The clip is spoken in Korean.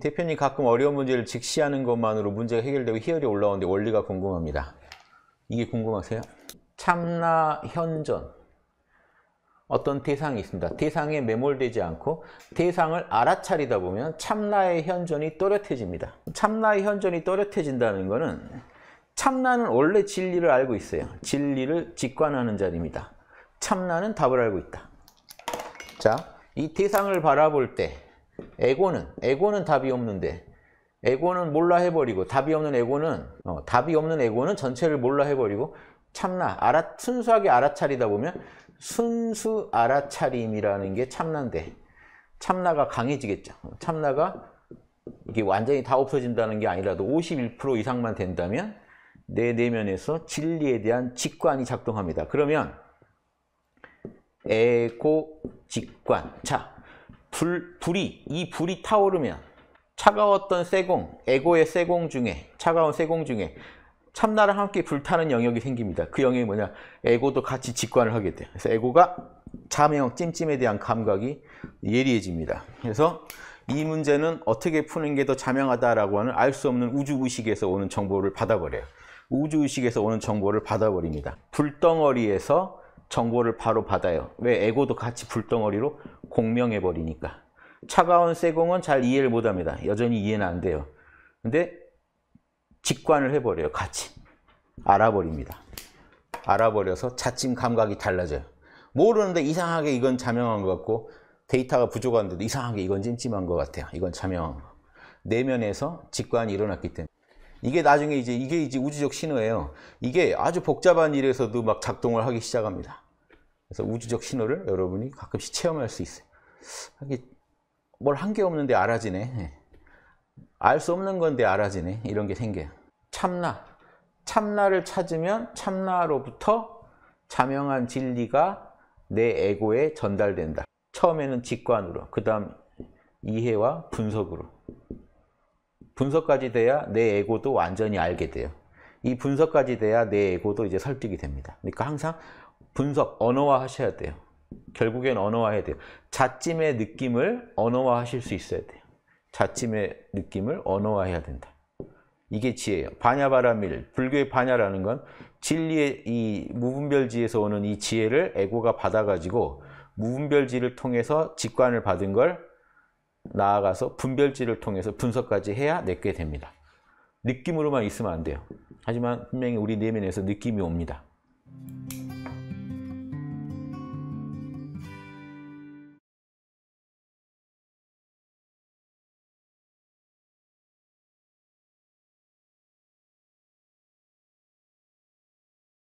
대표님 가끔 어려운 문제를 직시하는 것만으로 문제가 해결되고 희열이 올라오는데 원리가 궁금합니다. 이게 궁금하세요? 참나 현전 어떤 대상이 있습니다. 대상에 매몰되지 않고 대상을 알아차리다 보면 참나의 현전이 또렷해집니다. 참나의 현전이 또렷해진다는 것은 참나는 원래 진리를 알고 있어요. 진리를 직관하는 자리입니다. 참나는 답을 알고 있다. 자, 이 대상을 바라볼 때 에고는 에고는 답이 없는데 에고는 몰라 해버리고 답이 없는 에고는 어, 답이 없는 에고는 전체를 몰라 해버리고 참나 알아 순수하게 알아차리다 보면 순수 알아차림이라는 게 참나인데 참나가 강해지겠죠. 참나가 이게 완전히 다 없어진다는 게 아니라도 51% 이상만 된다면 내 내면에서 진리에 대한 직관이 작동합니다. 그러면 에고 직관. 자, 불, 불이 이 불이 타오르면 차가웠던 세공 에고의 세공 중에 차가운 세공 중에 참나랑 함께 불타는 영역이 생깁니다. 그 영역이 뭐냐? 에고도 같이 직관을 하게 돼요. 그래서 에고가 자명, 찜찜에 대한 감각이 예리해집니다. 그래서 이 문제는 어떻게 푸는 게 더 자명하다라고 하는 알 수 없는 우주의식에서 오는 정보를 받아버려요. 우주의식에서 오는 정보를 받아버립니다. 불덩어리에서 정보를 바로 받아요. 왜? 에고도 같이 불덩어리로 공명해버리니까. 차가운 세공은 잘 이해를 못합니다. 여전히 이해는 안 돼요. 근데 직관을 해버려요. 같이. 알아버립니다. 알아버려서 자칭 감각이 달라져요. 모르는데 이상하게 이건 자명한 것 같고 데이터가 부족한데도 이상하게 이건 찜찜한 것 같아요. 이건 자명한 것. 내면에서 직관이 일어났기 때문에. 이게 나중에 이제 이게 이제 우주적 신호예요. 이게 아주 복잡한 일에서도 막 작동을 하기 시작합니다. 그래서 우주적 신호를 여러분이 가끔씩 체험할 수 있어요. 이게 뭘 한 게 없는데 알아지네. 예. 알수 없는 건데 알아지네. 이런 게 생겨요. 참나. 참나를 찾으면 참나로부터 자명한 진리가 내 에고에 전달된다. 처음에는 직관으로, 그 다음 이해와 분석으로. 분석까지 돼야 내 에고도 완전히 알게 돼요. 이 분석까지 돼야 내 에고도 이제 설득이 됩니다. 그러니까 항상 분석, 언어화 하셔야 돼요. 결국엔 언어화해야 돼요. 자찜의 느낌을 언어화 하실 수 있어야 돼요. 자찜의 느낌을 언어화해야 된다. 이게 지혜예요. 반야바라밀, 불교의 반야라는 건 진리의 이 무분별지에서 오는 이 지혜를 에고가 받아가지고 무분별지를 통해서 직관을 받은 걸 나아가서 분별지를 통해서 분석까지 해야 내게 됩니다. 느낌으로만 있으면 안 돼요. 하지만 분명히 우리 내면에서 네 느낌이 옵니다.